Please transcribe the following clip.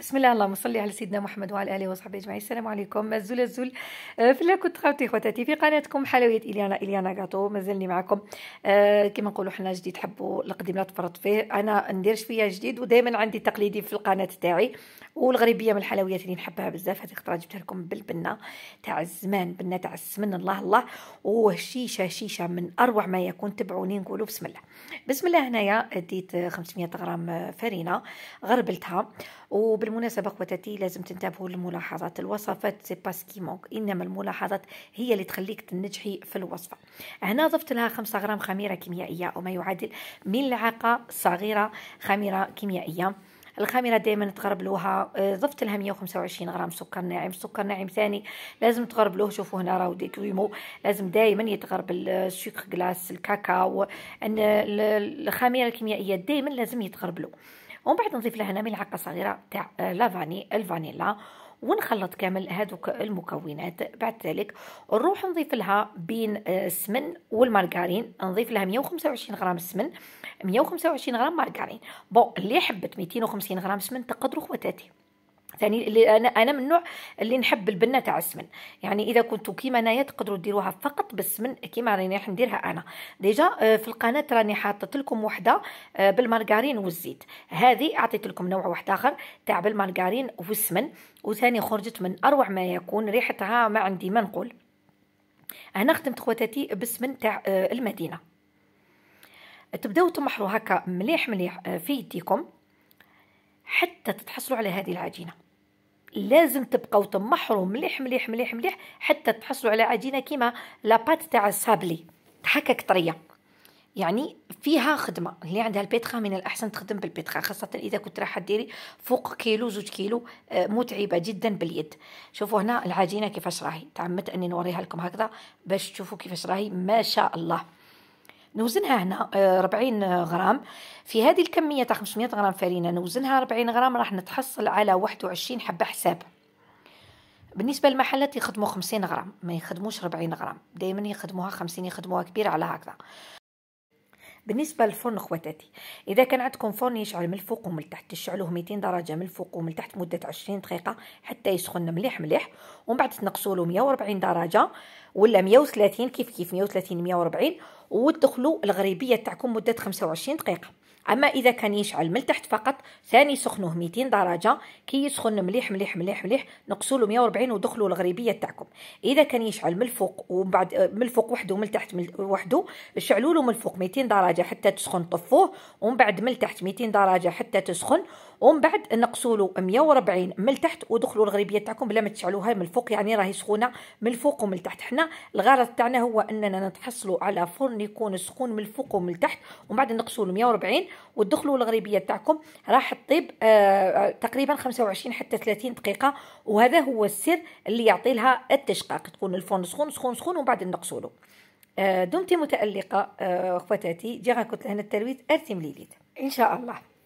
بسم الله اللهم صل على سيدنا محمد وعلى اله وصحبه اجمعين السلام عليكم مازول الزول آه، في الله كنت خاوتي خواتاتي في قناتكم حلويات اليانا اليانا غاتو مازالني معكم آه، كما نقولوا حنا جديد حبوا القديم لا تفرط فيه انا ندير شويه جديد ودائما عندي تقليدي في القناه تاعي والغربيه من الحلويات اللي نحبها بزاف هذه خطره جبتها لكم بالبنه تاع الزمان بنه تاع السمن الله الله وهشيشه شيشه من اروع ما يكون تبعوني نقولوا بسم الله بسم الله هنايا ديت 500 غرام فرينه غربلتها وبالمناسبه خواتاتي لازم تنتبهوا للملاحظات الوصفات سي با سكي مونك انما الملاحظات هي اللي تخليك تنجحي في الوصفه هنا ضفت لها 5 غرام خميره كيميائيه وما يعادل ملعقه صغيره خميره كيميائيه الخميره دائما تغربلوها آه، ضفت لها 125 غرام سكر ناعم سكر ناعم ثاني لازم تغربلوه شوفوا هنا راهو ديكريمو لازم دائما يتغربل آه، السكر كلاس الكاكاو ان الخميره الكيميائيه دائما لازم يتغربلو ومن بعد نضيف لها هنا ملعقه صغيره تاع آه، لافاني الفانيلا ونخلط كامل هذوك المكونات بعد ذلك نروح نضيف لها بين آه، السمن والمارغرين نضيف لها 125 غرام سمن 125 غرام مارغرين بون اللي حبت 250 غرام سمن تقدروا خواتاتي ثاني يعني اللي انا انا من النوع اللي نحب البنه تاع السمن يعني اذا كنتو كيما انايا تقدروا ديروها فقط بالسمن كيما راني راح نديرها انا ديجا آه، في القناه راني حاطه لكم وحده آه، بالمارغرين والزيت هذه اعطيت لكم نوع واحد اخر تاع بالمارغرين والسمن وثاني خرجت من اروع ما يكون ريحتها ما عندي ما نقول انا خدمت خواتاتي بالسمن تاع آه، المدينه تبداو تمحروا هكا مليح مليح في يديكم حتى تتحصلوا على هذه العجينه لازم تبقاو تمحروا مليح مليح مليح مليح حتى تحصلوا على عجينه كيما لاباط تاع السابلي هكاك طريه يعني فيها خدمه اللي عندها البيتخا من الاحسن تخدم بالبيتخا خاصه اذا كنت راح ديري فوق كيلو زوج كيلو آه، متعبه جدا باليد شوفوا هنا العجينه كيفاش راهي تعمدت اني نوريها لكم هكذا باش تشوفوا كيفاش راهي ما شاء الله نوزنها هنا 40 آه، غرام في هذه الكميه تاع 500 غرام فرينه نوزنها 40 غرام راح نتحصل على 21 حبه حساب بالنسبه للمحلات يخدموا 50 غرام ما يخدموش 40 غرام دائما يخدموها 50 يخدموها كبيره على هكذا بالنسبه للفرن خواتاتي اذا كان عندكم فرن يشعل من الفوق ومن التحت تشعلوه 200 درجه من الفوق ومن التحت مده 20 دقيقه حتى يسخن مليح مليح ومن بعد تنقصوا له 140 درجه ولا 130 كيف كيف 130 140 وتدخلوا الغريبيه تاعكم مده 25 دقيقه اما اذا كان يشعل من تحت فقط ثاني سخنوه 200 درجه كي يسخن مليح مليح مليح مليح نقصوله مية 140 ودخلوا الغريبيه تاعكم اذا كان يشعل من الفوق ومن بعد من الفوق وحده ومن تحت وحده شعلوا له من الفوق 200 درجه حتى تسخن طفوه ومن بعد من تحت 200 درجه حتى تسخن ومن بعد نقصوله مية 140 من تحت ودخلوا الغريبيه تاعكم بلا ما تشعلوها من الفوق يعني راهي سخونه من الفوق ومن تحت حنا الغرض تاعنا هو اننا نتحصلوا على فرن يكون سخون من الفوق ومن تحت ومن بعد نقصوله مية 140 وتدخلوا الغريبيه تاعكم راح تطيب آه, آه، تقريبا 25 حتى 30 دقيقه وهذا هو السر اللي يعطي لها التشقاق تكون الفرن سخون سخون سخون ومن بعد نقصوا آه دمت متالقه آه خواتاتي جي غنكتل هنا التلويت ارتم ليليت ان شاء الله